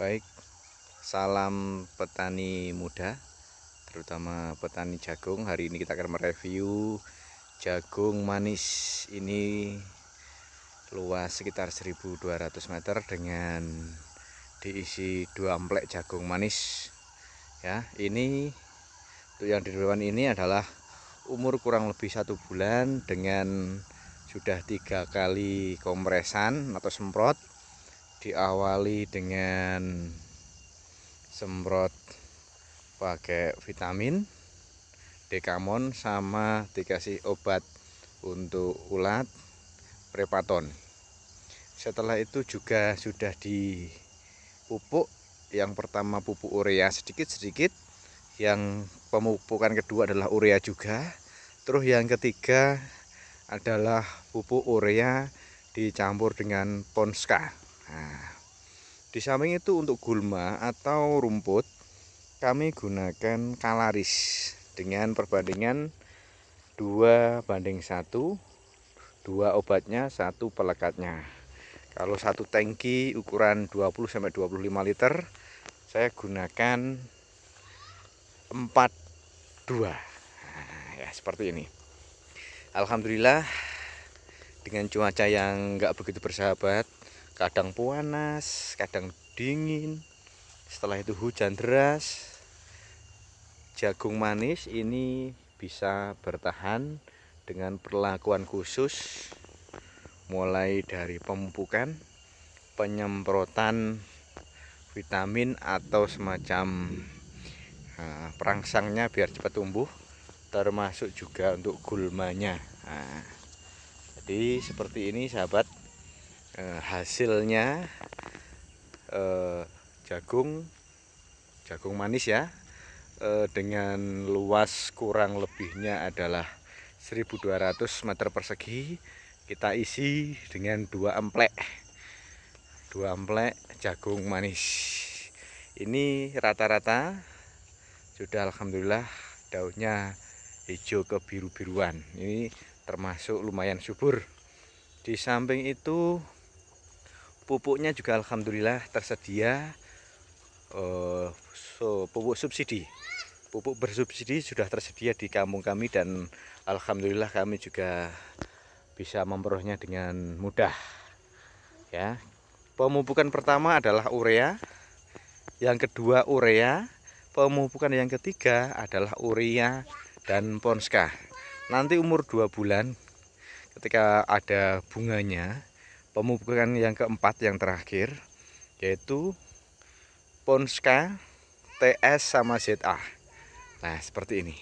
Baik, salam petani muda, terutama petani jagung. Hari ini kita akan mereview jagung manis ini luas sekitar 1200 meter dengan diisi dua amplek jagung manis. Ya, ini untuk yang di depan ini adalah umur kurang lebih satu bulan dengan sudah tiga kali kompresan atau semprot diawali dengan semprot pakai vitamin dekamon sama dikasih obat untuk ulat prepaton setelah itu juga sudah dipupuk yang pertama pupuk urea sedikit-sedikit yang pemupukan kedua adalah urea juga terus yang ketiga adalah pupuk urea dicampur dengan ponska Nah, di samping itu untuk gulma atau rumput kami gunakan kalaris dengan perbandingan 2 banding 1 dua obatnya satu pelekatnya kalau satu tangki ukuran 20-25 liter saya gunakan empat nah, ya seperti ini Alhamdulillah dengan cuaca yang nggak begitu bersahabat kadang panas kadang dingin setelah itu hujan deras jagung manis ini bisa bertahan dengan perlakuan khusus mulai dari pemupukan penyemprotan vitamin atau semacam eh, perangsangnya biar cepat tumbuh termasuk juga untuk gulmanya nah, jadi seperti ini sahabat eh, hasilnya eh, jagung jagung manis ya eh, dengan luas kurang lebihnya adalah 1200 meter persegi kita isi dengan dua emplek dua emplek jagung manis ini rata-rata sudah Alhamdulillah daunnya hijau kebiru-biruan ini termasuk lumayan subur di samping itu pupuknya juga alhamdulillah tersedia uh, eh, so, pupuk subsidi pupuk bersubsidi sudah tersedia di kampung kami dan alhamdulillah kami juga bisa memperolehnya dengan mudah ya pemupukan pertama adalah urea yang kedua urea pemupukan yang ketiga adalah urea dan ponska nanti umur dua bulan ketika ada bunganya pemupukan yang keempat yang terakhir yaitu Ponska TS sama ZA nah seperti ini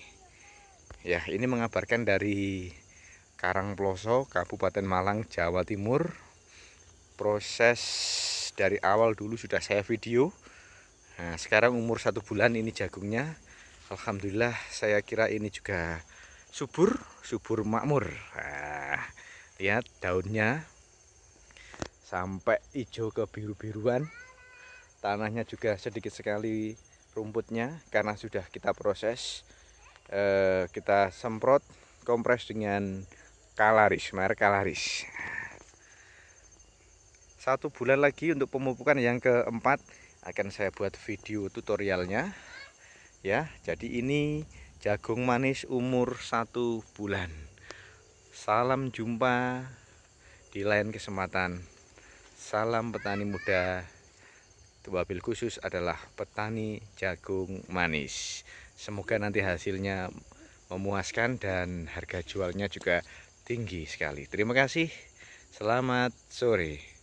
ya ini mengabarkan dari Karang Karangploso Kabupaten Malang Jawa Timur proses dari awal dulu sudah saya video nah sekarang umur satu bulan ini jagungnya Alhamdulillah saya kira ini juga subur subur makmur nah, lihat daunnya sampai hijau ke biru-biruan tanahnya juga sedikit sekali rumputnya karena sudah kita proses eh, kita semprot kompres dengan kalaris merek kalaris satu bulan lagi untuk pemupukan yang keempat akan saya buat video tutorialnya ya jadi ini jagung manis umur satu bulan salam jumpa di lain kesempatan Salam petani muda. Wabil khusus adalah petani jagung manis. Semoga nanti hasilnya memuaskan dan harga jualnya juga tinggi sekali. Terima kasih. Selamat sore.